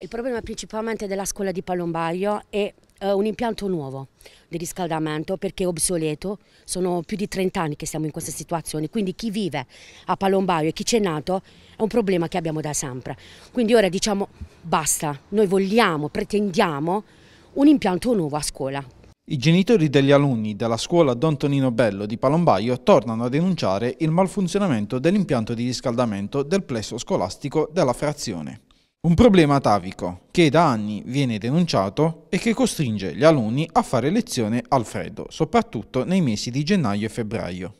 Il problema principalmente della scuola di Palombaio è eh, un impianto nuovo di riscaldamento perché è obsoleto, sono più di 30 anni che siamo in questa situazione, quindi chi vive a Palombaio e chi c'è nato è un problema che abbiamo da sempre. Quindi ora diciamo basta, noi vogliamo, pretendiamo un impianto nuovo a scuola. I genitori degli alunni della scuola Don Tonino Bello di Palombaio tornano a denunciare il malfunzionamento dell'impianto di riscaldamento del plesso scolastico della frazione. Un problema atavico che da anni viene denunciato e che costringe gli alunni a fare lezione al freddo, soprattutto nei mesi di gennaio e febbraio.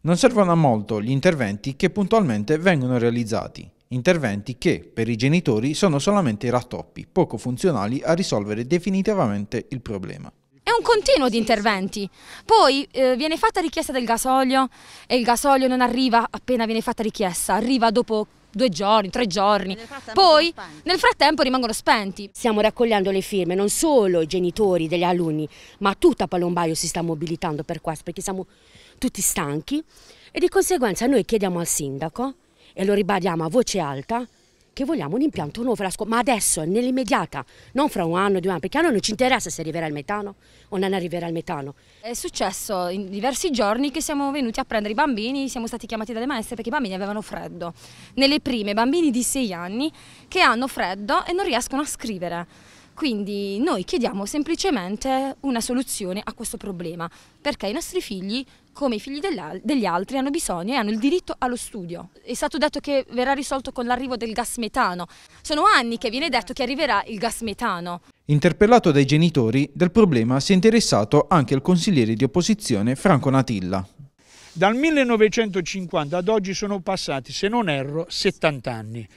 Non servono a molto gli interventi che puntualmente vengono realizzati, interventi che per i genitori sono solamente rattoppi, poco funzionali a risolvere definitivamente il problema. È un continuo di interventi, poi eh, viene fatta richiesta del gasolio e il gasolio non arriva appena viene fatta richiesta, arriva dopo due giorni, tre giorni, nel poi nel frattempo rimangono spenti. Stiamo raccogliendo le firme, non solo i genitori degli alunni, ma tutta Palombaio si sta mobilitando per questo, perché siamo tutti stanchi e di conseguenza noi chiediamo al sindaco e lo ribadiamo a voce alta che vogliamo un impianto nuovo frasco, ma adesso, nell'immediata, non fra un anno, o due anni, perché a noi non ci interessa se arriverà il metano o non arriverà il metano. È successo in diversi giorni che siamo venuti a prendere i bambini, siamo stati chiamati dalle maestre perché i bambini avevano freddo. Nelle prime, bambini di 6 anni che hanno freddo e non riescono a scrivere. Quindi noi chiediamo semplicemente una soluzione a questo problema, perché i nostri figli, come i figli degli altri, hanno bisogno e hanno il diritto allo studio. È stato detto che verrà risolto con l'arrivo del gas metano. Sono anni che viene detto che arriverà il gas metano. Interpellato dai genitori, del problema si è interessato anche il consigliere di opposizione Franco Natilla. Dal 1950 ad oggi sono passati, se non erro, 70 anni.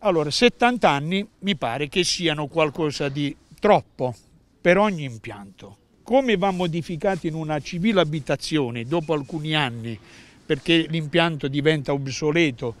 Allora, 70 anni mi pare che siano qualcosa di troppo per ogni impianto. Come va modificato in una civile abitazione dopo alcuni anni, perché l'impianto diventa obsoleto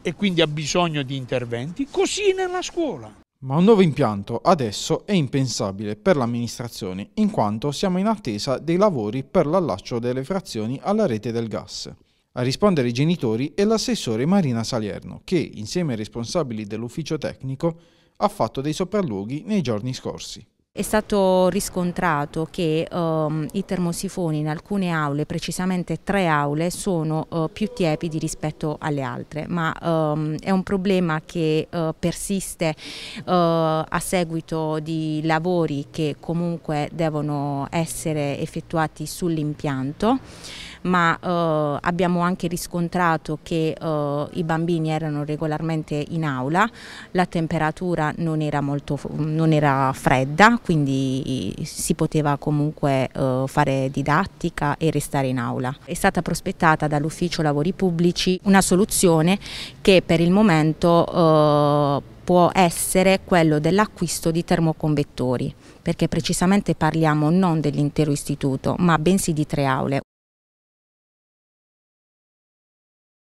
e quindi ha bisogno di interventi, così nella scuola. Ma un nuovo impianto adesso è impensabile per l'amministrazione, in quanto siamo in attesa dei lavori per l'allaccio delle frazioni alla rete del gas. A rispondere i genitori è l'assessore Marina Salierno, che, insieme ai responsabili dell'ufficio tecnico, ha fatto dei sopralluoghi nei giorni scorsi. È stato riscontrato che um, i termosifoni in alcune aule, precisamente tre aule, sono uh, più tiepidi rispetto alle altre, ma um, è un problema che uh, persiste uh, a seguito di lavori che comunque devono essere effettuati sull'impianto ma eh, abbiamo anche riscontrato che eh, i bambini erano regolarmente in aula, la temperatura non era, molto, non era fredda, quindi si poteva comunque eh, fare didattica e restare in aula. È stata prospettata dall'Ufficio Lavori Pubblici una soluzione che per il momento eh, può essere quello dell'acquisto di termoconvettori, perché precisamente parliamo non dell'intero istituto, ma bensì di tre aule.